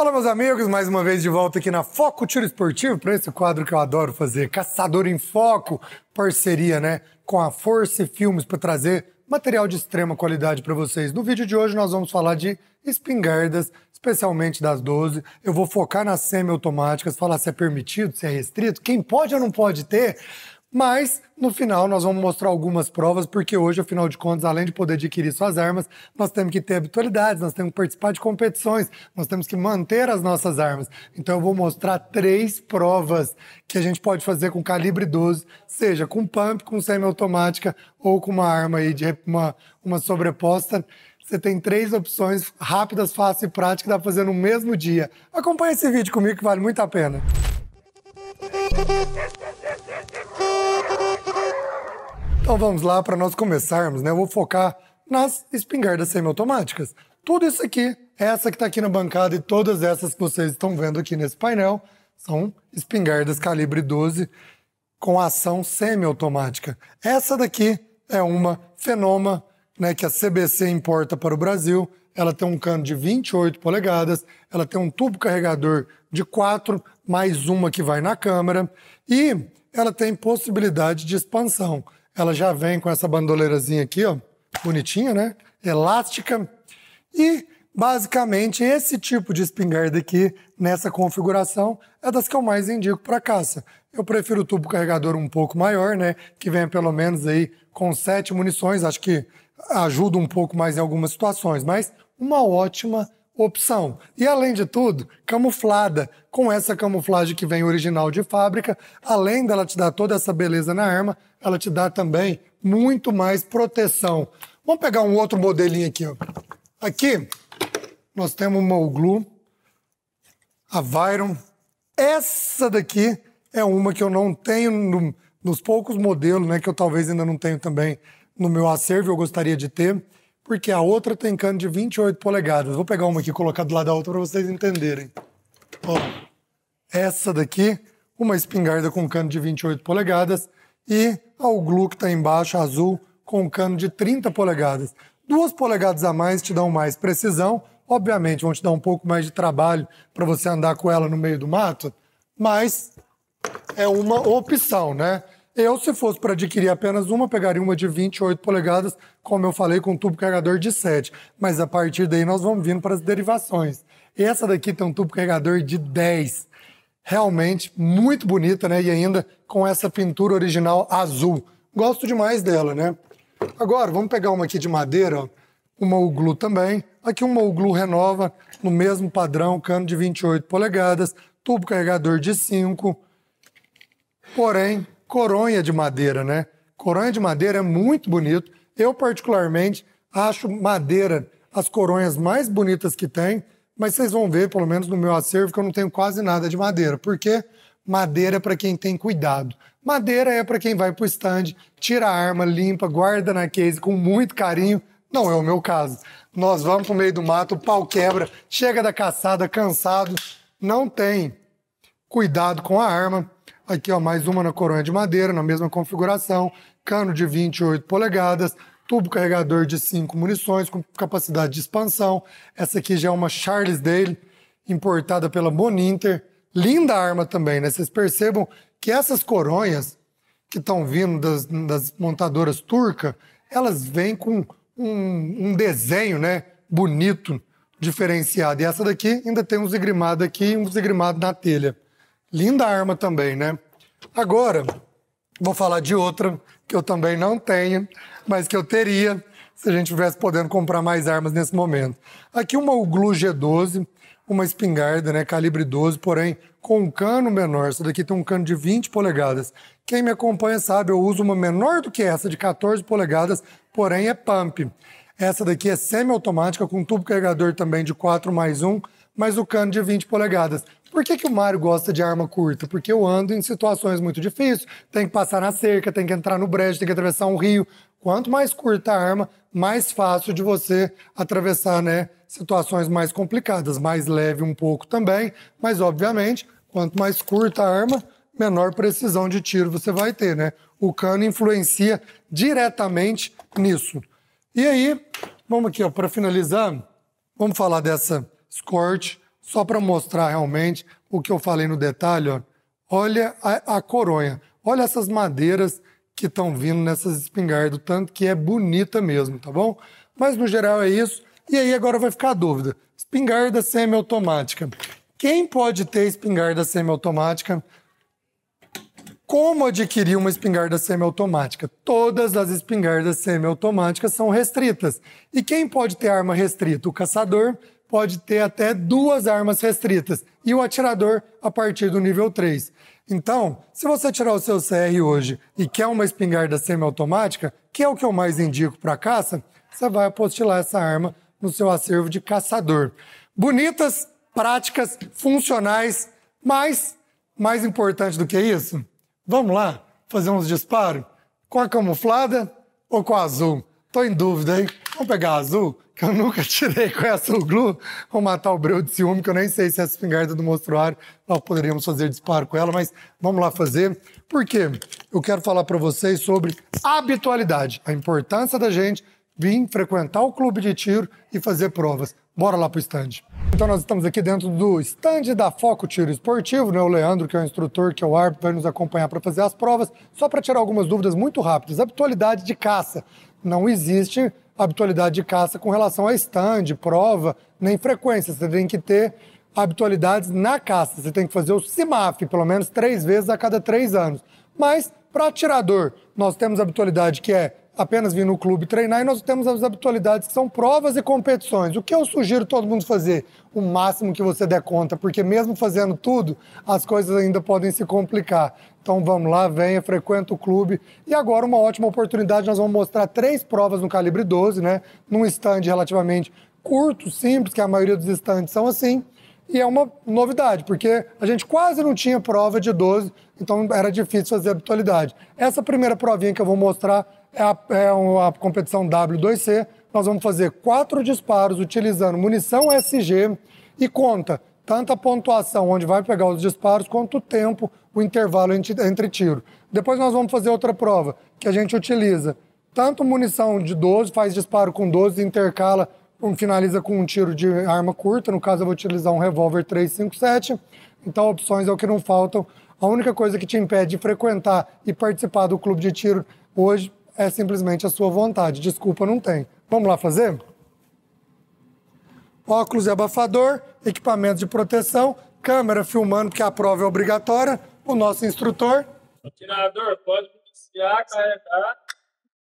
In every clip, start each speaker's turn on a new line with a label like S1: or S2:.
S1: Olá, meus amigos, mais uma vez de volta aqui na Foco Tiro Esportivo, para esse quadro que eu adoro fazer, Caçador em Foco, parceria, né, com a Force Filmes para trazer material de extrema qualidade para vocês. No vídeo de hoje nós vamos falar de espingardas, especialmente das 12. Eu vou focar nas semiautomáticas, falar se é permitido, se é restrito, quem pode ou não pode ter, mas no final nós vamos mostrar algumas provas, porque hoje, afinal de contas, além de poder adquirir suas armas, nós temos que ter habitualidades, nós temos que participar de competições, nós temos que manter as nossas armas. Então eu vou mostrar três provas que a gente pode fazer com calibre 12, seja com pump, com semiautomática ou com uma arma aí de uma, uma sobreposta. Você tem três opções rápidas, fáceis e práticas, dá para fazer no mesmo dia. Acompanhe esse vídeo comigo que vale muito a pena. Então vamos lá para nós começarmos, né? Eu vou focar nas espingardas semiautomáticas. Tudo isso aqui, essa que está aqui na bancada e todas essas que vocês estão vendo aqui nesse painel, são espingardas calibre 12 com ação semiautomática. Essa daqui é uma Fenoma, né, que a CBC importa para o Brasil. Ela tem um cano de 28 polegadas, ela tem um tubo carregador de 4, mais uma que vai na câmera, e ela tem possibilidade de expansão. Ela já vem com essa bandoleirazinha aqui, ó, bonitinha, né? Elástica. E Basicamente, esse tipo de espingarda aqui, nessa configuração, é das que eu mais indico para caça. Eu prefiro o tubo carregador um pouco maior, né? Que venha pelo menos aí com sete munições, acho que ajuda um pouco mais em algumas situações, mas uma ótima opção. E além de tudo, camuflada, com essa camuflagem que vem original de fábrica, além dela te dar toda essa beleza na arma, ela te dá também muito mais proteção. Vamos pegar um outro modelinho aqui. Ó. Aqui nós temos uma Oglu, a Viron. Essa daqui é uma que eu não tenho no, nos poucos modelos, né, que eu talvez ainda não tenho também no meu acervo, eu gostaria de ter porque a outra tem cano de 28 polegadas. Vou pegar uma aqui e colocar do lado da outra para vocês entenderem. Ó, essa daqui, uma espingarda com cano de 28 polegadas e a Oglu que está embaixo, azul, com cano de 30 polegadas. Duas polegadas a mais te dão mais precisão, obviamente vão te dar um pouco mais de trabalho para você andar com ela no meio do mato, mas é uma opção, né? Eu, se fosse para adquirir apenas uma, pegaria uma de 28 polegadas, como eu falei, com tubo carregador de 7. Mas a partir daí nós vamos vindo para as derivações. Essa daqui tem um tubo carregador de 10. Realmente muito bonita, né? E ainda com essa pintura original azul. Gosto demais dela, né? Agora, vamos pegar uma aqui de madeira, uma Uglu também. Aqui uma Uglu Renova, no mesmo padrão, cano de 28 polegadas, tubo carregador de 5. Porém, coronha de madeira, né? Coronha de madeira é muito bonito. Eu, particularmente, acho madeira as coronhas mais bonitas que tem, mas vocês vão ver, pelo menos no meu acervo, que eu não tenho quase nada de madeira. Porque madeira é para quem tem cuidado. Madeira é para quem vai para o stand, tira a arma, limpa, guarda na case com muito carinho. Não é o meu caso. Nós vamos para o meio do mato, o pau quebra, chega da caçada cansado, não tem cuidado com a arma, Aqui, ó, mais uma na coronha de madeira, na mesma configuração, cano de 28 polegadas, tubo carregador de 5 munições com capacidade de expansão. Essa aqui já é uma Charles Dale, importada pela Boninter. Linda arma também, né? Vocês percebam que essas coronhas que estão vindo das, das montadoras turcas, elas vêm com um, um, desenho, né? Bonito, diferenciado. E essa daqui ainda tem um zigrimado aqui e um zigrimado na telha. Linda arma também, né? Agora, vou falar de outra que eu também não tenho, mas que eu teria se a gente tivesse podendo comprar mais armas nesse momento. Aqui uma Glu G12, uma espingarda, né, calibre 12, porém com um cano menor. Essa daqui tem um cano de 20 polegadas. Quem me acompanha sabe, eu uso uma menor do que essa, de 14 polegadas, porém é pump. Essa daqui é semi-automática, com tubo carregador também de 4 mais 1, mas o cano de 20 polegadas. Por que, que o Mário gosta de arma curta? Porque eu ando em situações muito difíceis, tem que passar na cerca, tem que entrar no brejo, tem que atravessar um rio. Quanto mais curta a arma, mais fácil de você atravessar né, situações mais complicadas, mais leve um pouco também, mas obviamente, quanto mais curta a arma, menor precisão de tiro você vai ter, né? O cano influencia diretamente nisso. E aí, vamos aqui, ó, para finalizar, vamos falar dessa Scorch, só para mostrar realmente o que eu falei no detalhe. Ó. Olha a, a coronha, olha essas madeiras que estão vindo nessas espingardas, tanto que é bonita mesmo, tá bom? Mas no geral é isso. E aí agora vai ficar a dúvida. Espingarda semiautomática. Quem pode ter espingarda semiautomática? Como adquirir uma espingarda semiautomática? Todas as espingardas semiautomáticas são restritas. E quem pode ter arma restrita? O caçador, pode ter até duas armas restritas e o atirador a partir do nível 3. Então, se você tirar o seu CR hoje e quer uma espingarda semiautomática, que é o que eu mais indico para caça, você vai apostilar essa arma no seu acervo de caçador. Bonitas, práticas, funcionais, mas mais importante do que isso, vamos lá fazer uns disparos com a camuflada ou com a azul? Tô em dúvida, hein? Vamos pegar a azul? que eu nunca tirei com essa glue. Vou matar o breu de ciúme, que eu nem sei se essa espingarda do mostruário nós poderíamos fazer disparo com ela, mas vamos lá fazer. Porque eu quero falar para vocês sobre habitualidade, a importância da gente vir frequentar o clube de tiro e fazer provas. Bora lá pro estande. Então nós estamos aqui dentro do estande da Foco Tiro Esportivo, né? O Leandro, que é o instrutor, que é o árbitro, vai nos acompanhar para fazer as provas, só para tirar algumas dúvidas muito rápidas. Habitualidade de caça. Não existe habitualidade de caça com relação a stand, prova, nem frequência. Você tem que ter habitualidades na caça. Você tem que fazer o CIMAF, pelo menos três vezes a cada três anos. Mas, para atirador, nós temos a habitualidade que é apenas vir no clube treinar e nós temos as habitualidades que são provas e competições. O que eu sugiro todo mundo fazer? O máximo que você der conta, porque mesmo fazendo tudo, as coisas ainda podem se complicar. Então vamos lá, venha, frequenta o clube. E agora uma ótima oportunidade, nós vamos mostrar três provas no calibre 12, né? Num stand relativamente curto, simples, que a maioria dos stands são assim. E é uma novidade, porque a gente quase não tinha prova de 12, então era difícil fazer habitualidade. Essa primeira provinha que eu vou mostrar é a, é competição W2C. Nós vamos fazer quatro disparos utilizando munição SG e conta tanto a pontuação onde vai pegar os disparos quanto o tempo, o intervalo entre, entre tiro. Depois nós vamos fazer outra prova que a gente utiliza tanto munição de 12, faz disparo com 12, intercala, finaliza com um tiro de arma curta. No caso, eu vou utilizar um revólver 357. Então, opções é o que não faltam. A única coisa que te impede de frequentar e participar do clube de tiro hoje é simplesmente a sua vontade. Desculpa, não tem. Vamos lá fazer? Óculos e abafador, equipamento de proteção, câmera filmando, porque a prova é obrigatória. O nosso instrutor. Tirador, pode iniciar, carregar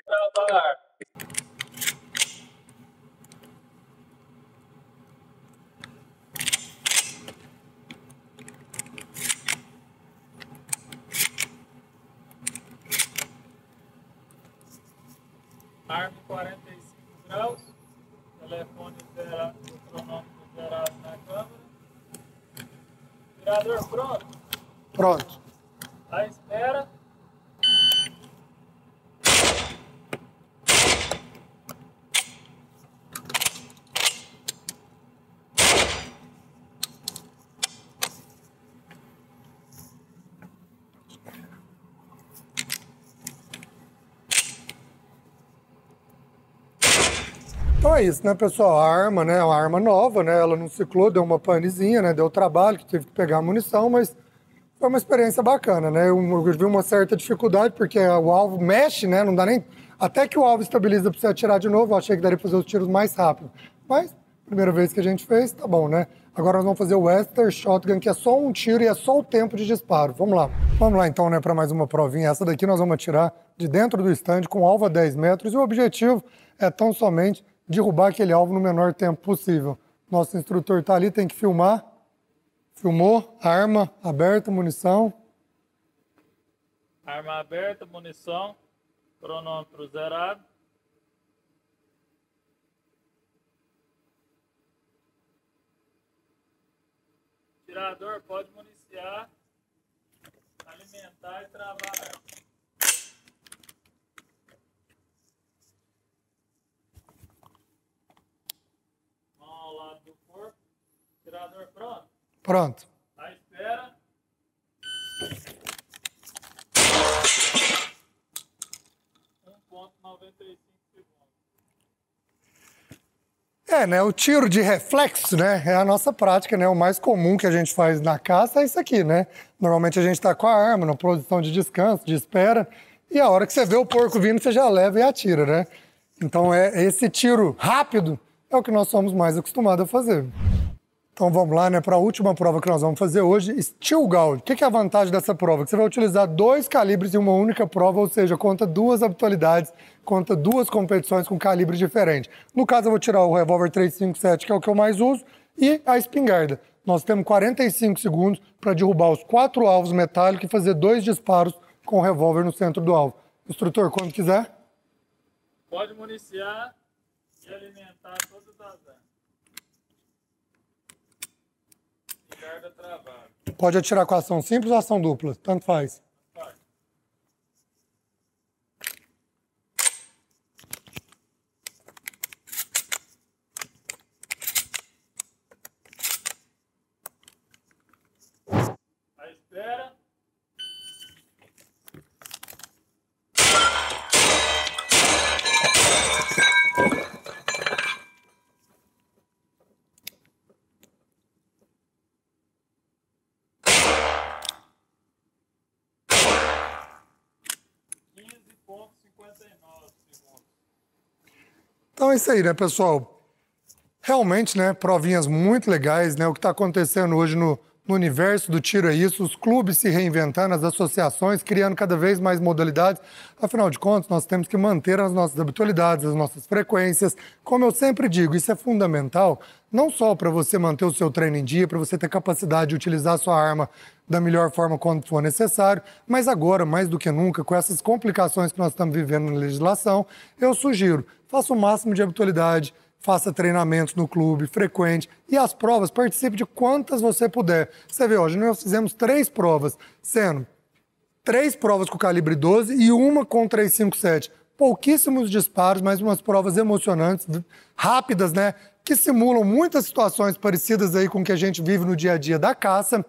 S1: e trabalhar. Arme 45 graus, telefone zerado, o cronômetro zerado na câmera. Tirador pronto? Pronto. É isso, né, pessoal? A arma, né? Uma arma nova, né? Ela não ciclou, deu uma panezinha, né? Deu trabalho, que teve que pegar a munição, mas foi uma experiência bacana, né? Eu, eu vi uma certa dificuldade, porque o alvo mexe, né? Não dá nem. Até que o alvo estabiliza para você atirar de novo, eu achei que daria para fazer os tiros mais rápido. Mas, primeira vez que a gente fez, tá bom, né? Agora nós vamos fazer o Western Shotgun, que é só um tiro e é só o tempo de disparo. Vamos lá. Vamos lá então, né, para mais uma provinha. Essa daqui nós vamos atirar de dentro do stand com alvo a 10 metros e o objetivo é tão somente derrubar aquele alvo no menor tempo possível. Nosso instrutor está ali, tem que filmar. Filmou, arma aberta, munição. Arma aberta, munição, cronômetro zerado. Tirador, pode municiar, alimentar e travar. Tirador pronto? Pronto. À espera. É, né? O tiro de reflexo, né? É a nossa prática, né? O mais comum que a gente faz na caça é isso aqui, né? Normalmente a gente tá com a arma na posição de descanso, de espera, e a hora que você vê o porco vindo, você já leva e atira, né? Então é esse tiro rápido é o que nós somos mais acostumados a fazer. Então vamos lá, né, para a última prova que nós vamos fazer hoje, Steel Gauge. O que é a vantagem dessa prova? Que você vai utilizar dois calibres em uma única prova, ou seja, conta duas habitualidades, conta duas competições com calibres diferentes. No caso, eu vou tirar o revólver 357, que é o que eu mais uso, e a espingarda. Nós temos 45 segundos para derrubar os quatro alvos metálicos e fazer dois disparos com o revólver no centro do alvo. Instrutor, quando quiser. Pode municiar alimentar todas as Pode atirar com ação simples ou ação dupla, tanto faz. Então é isso aí, né, pessoal? Realmente, né, provinhas muito legais, né? O que está acontecendo hoje no, no universo do tiro é isso, os clubes se reinventando, as associações criando cada vez mais modalidades. Afinal de contas, nós temos que manter as nossas habitualidades, as nossas frequências. Como eu sempre digo, isso é fundamental não só para você manter o seu treino em dia, para você ter capacidade de utilizar a sua arma da melhor forma quando for necessário, mas agora, mais do que nunca, com essas complicações que nós estamos vivendo na legislação, eu sugiro, faça o máximo de habitualidade, faça treinamentos no clube, frequente, e as provas, participe de quantas você puder. Você vê, hoje nós fizemos três provas, sendo três provas com calibre 12 e uma com 357. Pouquíssimos disparos, mas umas provas emocionantes, rápidas, né? Que simulam muitas situações parecidas aí com o que a gente vive no dia a dia da caça.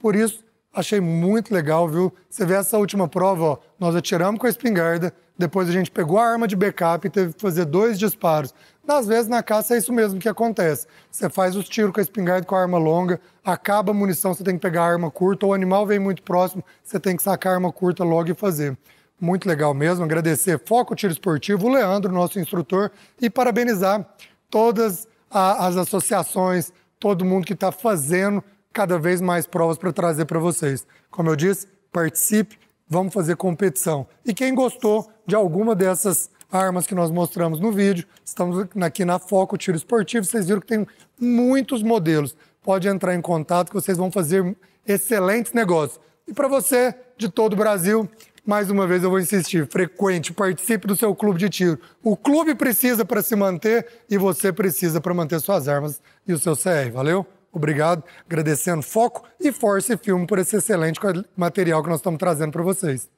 S1: Por isso, Achei muito legal, viu? Você vê essa última prova, ó, nós atiramos com a espingarda, depois a gente pegou a arma de backup e teve que fazer dois disparos. Às vezes, na caça, é isso mesmo que acontece. Você faz os tiros com a espingarda com a arma longa, acaba a munição, você tem que pegar a arma curta, ou o animal vem muito próximo, você tem que sacar a arma curta logo e fazer. Muito legal mesmo, agradecer Foco Tiro Esportivo, o Leandro, nosso instrutor, e parabenizar todas as associações, todo mundo que está fazendo cada vez mais provas para trazer para vocês. Como eu disse, participe, vamos fazer competição. E quem gostou de alguma dessas armas que nós mostramos no vídeo, estamos aqui na Foco Tiro Esportivo, vocês viram que tem muitos modelos. Pode entrar em contato que vocês vão fazer excelentes negócios. E para você de todo o Brasil, mais uma vez eu vou insistir, frequente, participe do seu clube de tiro. O clube precisa para se manter e você precisa para manter suas armas e o seu CR, valeu? Obrigado, agradecendo Foco e Force Filme por esse excelente material que nós estamos trazendo para vocês.